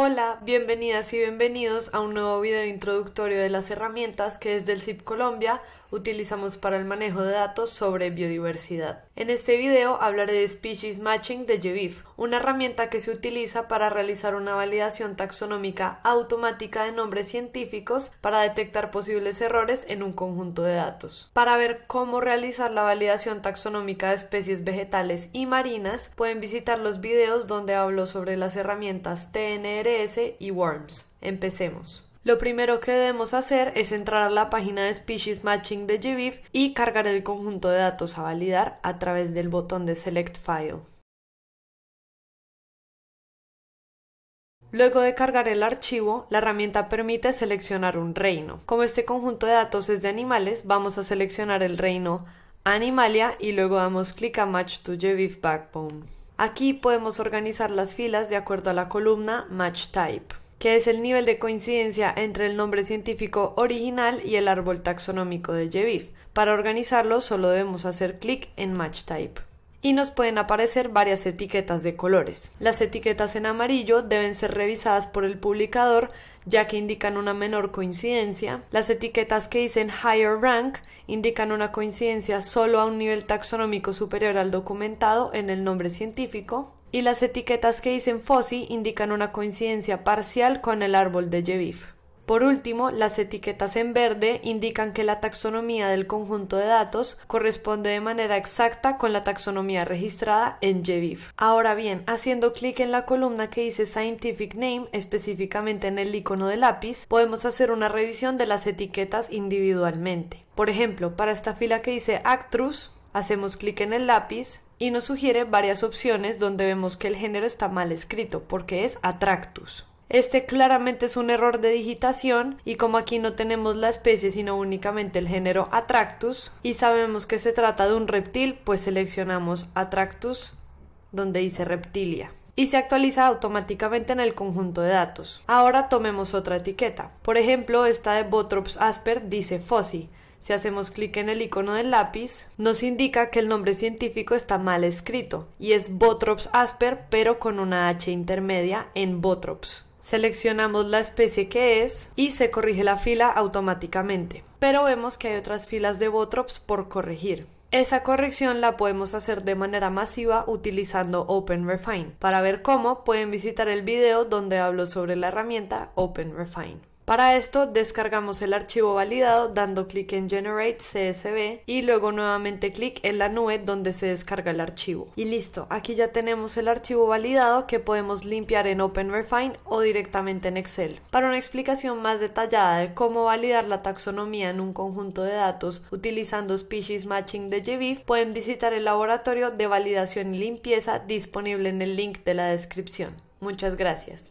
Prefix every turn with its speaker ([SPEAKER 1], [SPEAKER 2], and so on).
[SPEAKER 1] Hola, bienvenidas y bienvenidos a un nuevo video introductorio de las herramientas que desde el CIP Colombia utilizamos para el manejo de datos sobre biodiversidad. En este video hablaré de Species Matching de Jevif, una herramienta que se utiliza para realizar una validación taxonómica automática de nombres científicos para detectar posibles errores en un conjunto de datos. Para ver cómo realizar la validación taxonómica de especies vegetales y marinas, pueden visitar los videos donde hablo sobre las herramientas TNRS y WORMS. Empecemos. Lo primero que debemos hacer es entrar a la página de Species Matching de GBIF y cargar el conjunto de datos a validar a través del botón de Select File. Luego de cargar el archivo, la herramienta permite seleccionar un reino. Como este conjunto de datos es de animales, vamos a seleccionar el reino Animalia y luego damos clic a Match to GBIF Backbone. Aquí podemos organizar las filas de acuerdo a la columna Match Type que es el nivel de coincidencia entre el nombre científico original y el árbol taxonómico de Yeviv. Para organizarlo solo debemos hacer clic en Match Type. Y nos pueden aparecer varias etiquetas de colores. Las etiquetas en amarillo deben ser revisadas por el publicador ya que indican una menor coincidencia. Las etiquetas que dicen higher rank indican una coincidencia solo a un nivel taxonómico superior al documentado en el nombre científico y las etiquetas que dicen FOSI indican una coincidencia parcial con el árbol de Yevif. Por último, las etiquetas en verde indican que la taxonomía del conjunto de datos corresponde de manera exacta con la taxonomía registrada en Yevif. Ahora bien, haciendo clic en la columna que dice Scientific Name, específicamente en el icono de lápiz, podemos hacer una revisión de las etiquetas individualmente. Por ejemplo, para esta fila que dice Actrus, hacemos clic en el lápiz y nos sugiere varias opciones donde vemos que el género está mal escrito porque es Atractus. Este claramente es un error de digitación y como aquí no tenemos la especie sino únicamente el género Atractus y sabemos que se trata de un reptil, pues seleccionamos Atractus donde dice reptilia y se actualiza automáticamente en el conjunto de datos. Ahora tomemos otra etiqueta. Por ejemplo, esta de Botrops asper dice Fossi, si hacemos clic en el icono del lápiz, nos indica que el nombre científico está mal escrito y es Botrops asper pero con una H intermedia en Botrops. Seleccionamos la especie que es y se corrige la fila automáticamente, pero vemos que hay otras filas de Botrops por corregir. Esa corrección la podemos hacer de manera masiva utilizando OpenRefine. Para ver cómo, pueden visitar el video donde hablo sobre la herramienta OpenRefine. Para esto descargamos el archivo validado dando clic en Generate CSV y luego nuevamente clic en la nube donde se descarga el archivo. Y listo, aquí ya tenemos el archivo validado que podemos limpiar en OpenRefine o directamente en Excel. Para una explicación más detallada de cómo validar la taxonomía en un conjunto de datos utilizando Species Matching de GBIF, pueden visitar el laboratorio de validación y limpieza disponible en el link de la descripción. Muchas gracias.